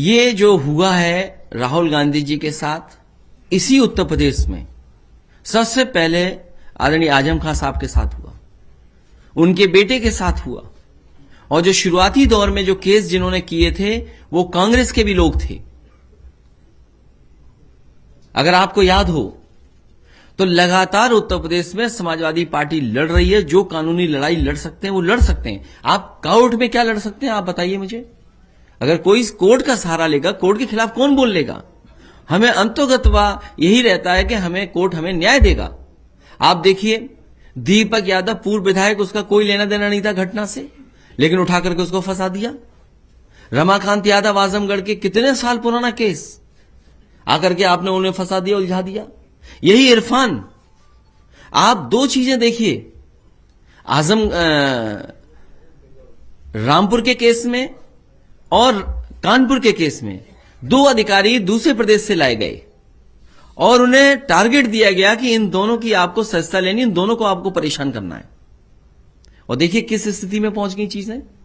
ये जो हुआ है राहुल गांधी जी के साथ इसी उत्तर प्रदेश में सबसे पहले आदरणीय आजम खान साहब के साथ हुआ उनके बेटे के साथ हुआ और जो शुरुआती दौर में जो केस जिन्होंने किए थे वो कांग्रेस के भी लोग थे अगर आपको याद हो तो लगातार उत्तर प्रदेश में समाजवादी पार्टी लड़ रही है जो कानूनी लड़ाई लड़ सकते हैं वो लड़ सकते हैं आप काउट में क्या लड़ सकते हैं आप बताइए मुझे अगर कोई कोर्ट का सहारा लेगा कोर्ट के खिलाफ कौन बोल लेगा हमें अंतोगतवा यही रहता है कि हमें कोर्ट हमें न्याय देगा आप देखिए दीपक यादव पूर्व विधायक उसका कोई लेना देना नहीं था घटना से लेकिन उठा करके उसको फंसा दिया रमाकांत यादव आजमगढ़ के कितने साल पुराना केस आकर के आपने उन्हें फंसा दिया उलझा दिया यही इरफान आप दो चीजें देखिए आजम आ, रामपुर के केस में और कानपुर के केस में दो अधिकारी दूसरे प्रदेश से लाए गए और उन्हें टारगेट दिया गया कि इन दोनों की आपको सस्ता लेनी इन दोनों को आपको परेशान करना है और देखिए किस स्थिति में पहुंच गई चीजें